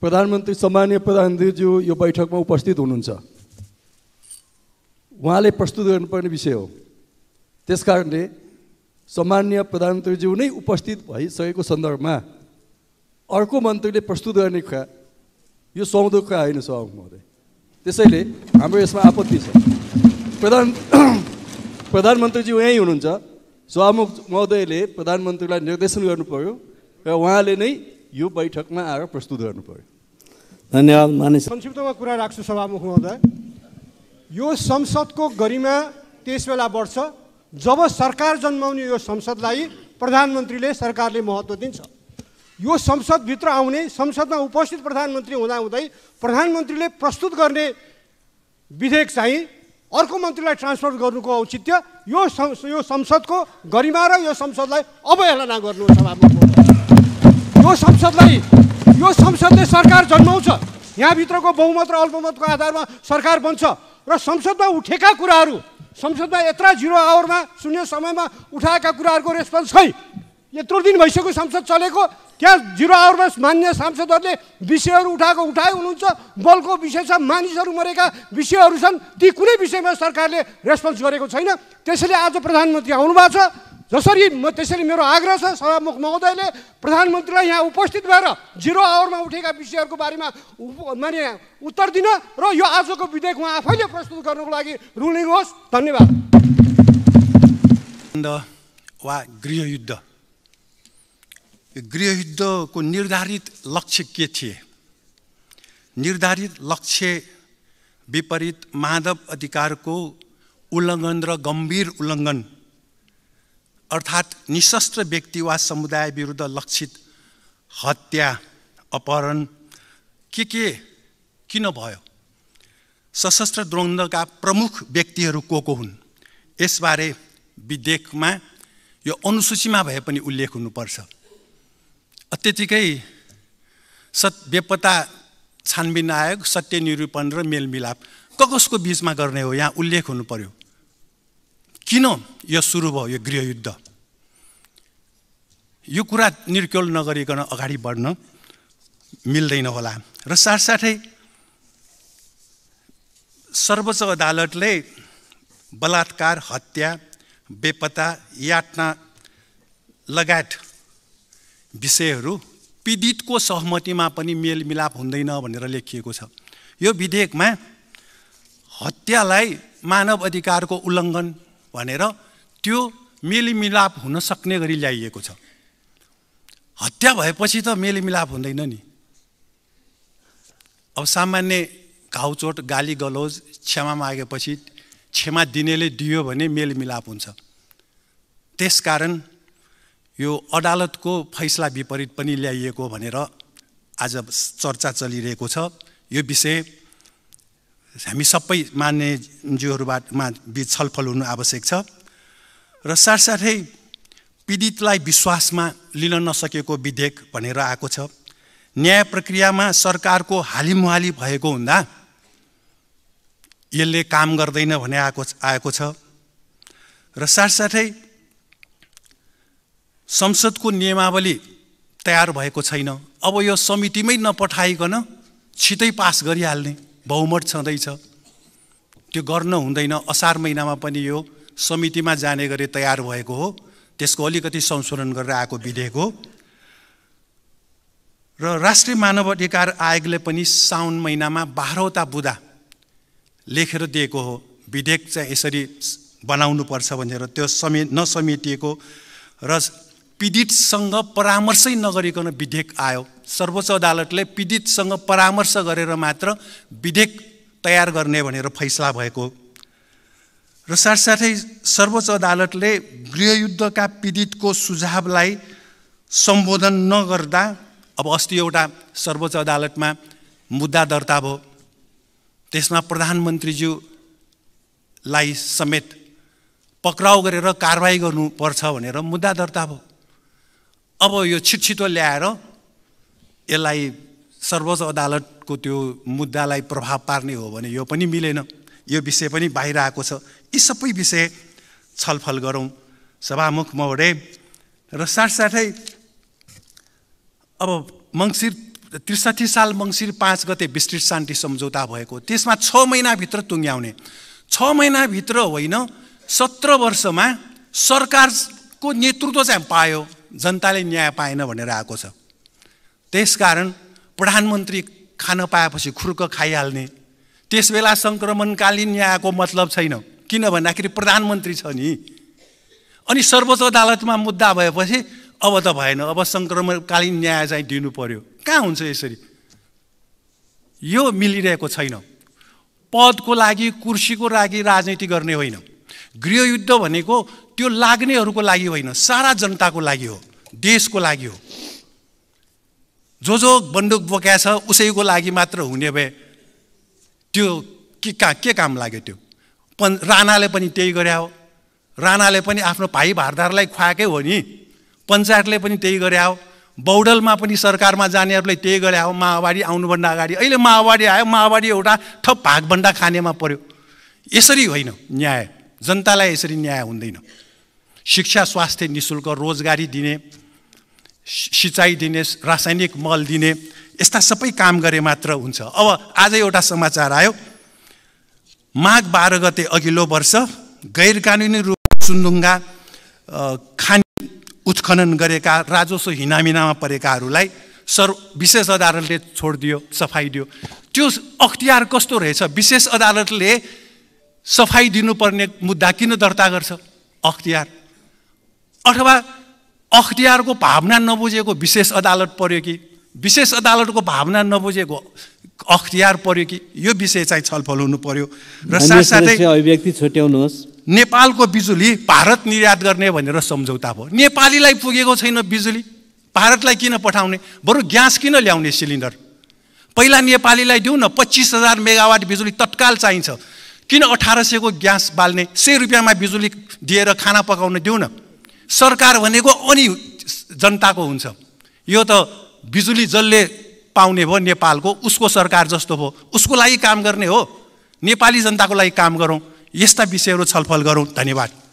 प्रधानमन्त्री सम्मान्य प्रधानमन्त्रीज्यू यो बैठकमा उपस्थित हुनुहुन्छ उहाँले प्रस्तुत गर्नुपर्ने विषय हो त्यस कारणले सामान्य प्रधानमन्त्रीज्यू नै उपस्थित भइसकेको सन्दर्भमा अर्को मन्त्रीले प्रस्तुत गर्ने कुरा यो सुहाउँदो कुरा होइन सभामुख महोदय त्यसैले हाम्रो यसमा आपत्ति छ प्रधान प्रधानमन्त्रीज्यू यहीँ हुनुहुन्छ सभामुख महोदयले प्रधानमन्त्रीलाई निर्देशन गर्नु पऱ्यो र उहाँले नै यो बैठकमा आएर प्रस्तुत गर्नु पर्यो धन्यवाद मानिस संक्षिप्तमा कुरा राख्छु सभामुख महोदय यो संसदको गरिमा त्यस बेला बढ्छ जब सरकार जन्माउने यो संसदलाई प्रधानमन्त्रीले सरकारले महत्त्व दिन्छ यो संसदभित्र आउने संसदमा उपस्थित प्रधानमन्त्री हुँदाहुँदै प्रधानमन्त्रीले प्रस्तुत गर्ने विधेयक चाहिँ अर्को मन्त्रीलाई ट्रान्सफर गर्नुको औचित्य यो यो संसदको गरिमा र यो संसदलाई अवहेलना गर्नु सभामुख यो संसदलाई यो संसदले सरकार जन्माउँछ यहाँभित्रको बहुमत र अल्पमतको आधारमा सरकार बन्छ र संसदमा उठेका कुराहरू संसदमा यत्र जिरो आवरमा शून्य समयमा उठाएका कुराहरूको रेस्पोन्स खै यत्रो दिन भइसक्यो संसद चलेको त्यहाँ जिरो आवरमा मान्य सांसदहरूले विषयहरू उठाएको उठाए हुनुहुन्छ बलको विषय छ मानिसहरू मरेका विषयहरू छन् ती कुनै विषयमा सरकारले रेस्पोन्स गरेको छैन त्यसैले आज प्रधानमन्त्री आउनु छ जसरी म त्यसरी मेरो आग्रह छ सभामुख महोदयले प्रधानमन्त्रीलाई यहाँ उपस्थित भएर जिरो आवरमा उठेका विषयहरूको बारेमा माने उत्तर दिन र यो आजको विधेयक उहाँ आफैले प्रस्तुत गर्नुको लागि रुलिङ होस् धन्यवाद वा गृहयुद्ध गृहयुद्धको निर्धारित लक्ष्य के थिए निर्धारित लक्ष्य विपरीत मानव अधिकारको उल्लङ्घन र गम्भीर उल्लङ्घन अर्थात् निशस्त्र व्यक्ति वा समुदाय विरुद्ध लक्षित हत्या अपहरण के के किन भयो सशस्त्र द्वन्द्वका प्रमुख व्यक्तिहरू को को हुन् यसबारे विधेयकमा यो अनुसूचीमा भए पनि उल्लेख हुनुपर्छ त्यतिकै सत बेपत्ता छानबिन आयोग सत्य र मेलमिलाप क कसको बिचमा गर्ने हो यहाँ उल्लेख हुनु पर्यो किन यो सुरु भयो यो गृहयुद्ध यो कुरा निर्क्योल नगरिकन अगाडि बढ्न मिल्दैन होला र साथसाथै सर्वोच्च अदालतले बलात्कार हत्या बेपत्ता यातना लगायत विषयहरू पीडितको सहमतिमा पनि मेलमिलाप हुँदैन भनेर लेखिएको छ यो विधेयकमा हत्यालाई मानव अधिकारको उल्लङ्घन भनेर त्यो मेलमिलाप हुन सक्ने गरी ल्याइएको छ हत्या भएपछि त मेलमिलाप हुँदैन नि अब सामान्य घाउचोट गाली गलोज क्षमा मागेपछि क्षमा दिनेले दियो भने मेलमिलाप हुन्छ त्यसकारण यो अदालतको फैसला विपरीत पनि ल्याइएको भनेर आज चर्चा चलिरहेको छ यो विषय हामी सबै मान्यज्यूहरूबाटमा बिच छलफल हुनु आवश्यक छ र साथसाथै पीडितलाई विश्वासमा लिन नसकेको विधेयक भनेर आएको छ न्याय प्रक्रियामा सरकारको हालिमुहाली भएको हुँदा यसले काम गर्दैन भने आएको आएको छ र साथसाथै संसदको नियमावली तयार भएको छैन अब यो समितिमै नपठाइकन छिटै पास गरिहाल्ने बहुमत छँदैछ त्यो गर्न हुँदैन असार महिनामा पनि यो समितिमा जाने गरी तयार भएको हो त्यसको अलिकति संशोधन गरेर आएको विधेयक हो र राष्ट्रिय मानव अधिकार आयोगले पनि साउन महिनामा बाह्रवटा बुदा लेखेर दिएको हो विधेयक चाहिँ यसरी बनाउनुपर्छ भनेर त्यो समि नसमेटिएको र पीडितसँग परामर्शै नगरिकन विधेयक आयो सर्वोच्च अदालतले पीडितसँग परामर्श गरेर मात्र विधेयक तयार गर्ने भनेर फैसला भएको र साथसाथै सर्वोच्च अदालतले गृहयुद्धका पीडितको सुझावलाई सम्बोधन नगर्दा अब अस्ति एउटा सर्वोच्च अदालतमा मुद्दा दर्ता भयो त्यसमा प्रधानमन्त्रीज्यूलाई समेत पक्राउ गरेर कारवाही गर्नुपर्छ भनेर मुद्दा दर्ता भयो अब यो छिटछिटो ल्याएर यसलाई सर्वोच्च अदालतको त्यो मुद्दालाई प्रभाव पार्ने हो भने यो पनि मिलेन यो विषय पनि बाहिर आएको छ यी सबै विषय छलफल गरौँ सभामुख महोडे र साथसाथै अब मङ्सिर त्रिसठी साल मङ्सिर पाँच गते विस्तृत शान्ति सम्झौता भएको त्यसमा छ महिनाभित्र टुङ्ग्याउने छ महिनाभित्र होइन सत्र वर्षमा सरकारको नेतृत्व चाहिँ पायो जनताले न्याय पाएन भनेर आएको छ त्यस कारण प्रधानमन्त्री खान पाएपछि खुर्क खाइहाल्ने त्यस बेला सङ्क्रमणकालीन न्यायको मतलब छैन किन भन्दाखेरि प्रधानमन्त्री छ नि अनि सर्वोच्च अदालतमा मुद्दा भएपछि अब त भएन अब सङ्क्रमणकालीन न्याय चाहिँ दिनु पर्यो कहाँ हुन्छ यसरी यो मिलिरहेको छैन पदको लागि कुर्सीको लागि राजनीति गर्ने होइन गृहयुद्ध भनेको त्यो लाग्नेहरूको लागि होइन सारा जनताको लागि हो देशको लागि हो जो जो बन्दुक बोक्या छ उसैको लागि मात्र हुने भए त्यो के का के काम लाग्यो त्यो पन् राणाले पनि त्यही गरे हो राणाले पनि आफ्नो भाइ भारदारलाई खुवाएकै हो नि पञ्चायतले पनि त्यही गरे हो बौडलमा पनि सरकारमा जानेहरूले त्यही गरे हो माओवादी आउनुभन्दा अगाडि अहिले माओवादी आयो माओवादी एउटा थप भागभन्दा खानेमा पर्यो यसरी होइन न्याय जनतालाई यसरी न्याय हुँदैन शिक्षा स्वास्थ्य नि शुल्क रोजगारी दिने सिँचाइ दिने रासायनिक मल दिने यस्ता सबै काम गरे मात्र हुन्छ अब आज एउटा समाचार आयो माघ बाह्र गते अघिल्लो वर्ष गैर कानुनी रूपमा सुन्दुङ्गा खानी उत्खनन गरेका राजस्व हिनामिनामा परेकाहरूलाई सर विशेष अदालतले दियो सफाइ दियो त्यो अख्तियार कस्तो रहेछ विशेष अदालतले सफाइ दिनुपर्ने मुद्दा किन दर्ता गर्छ अख्तियार अथवा अख्तियारको भावना नबुझेको विशेष अदालत पऱ्यो कि विशेष अदालतको भावना नबुझेको अख्तियार पऱ्यो कि यो विषय चाहिँ छलफल हुनु पर्यो र साथसाथै अभिव्यक्ति छुट्याउनुहोस् नेपालको बिजुली भारत निर्यात गर्ने भनेर सम्झौता भयो नेपालीलाई पुगेको छैन बिजुली भारतलाई किन पठाउने बरु ग्यास किन ल्याउने सिलिन्डर पहिला नेपालीलाई दिउँ न पच्चिस हजार मेगावाट बिजुली तत्काल चाहिन्छ किन अठार सयको ग्यास बाल्ने सय रुपियाँमा बिजुली दिएर खाना पकाउन दिउँ न सरकार भनेको अनि जनताको हुन्छ यो त बिजुली जसले पाउने भयो नेपालको उसको सरकार जस्तो भयो उसको लागि काम गर्ने हो नेपाली जनताको लागि काम गरौँ यस्ता विषयहरू छलफल गरौँ धन्यवाद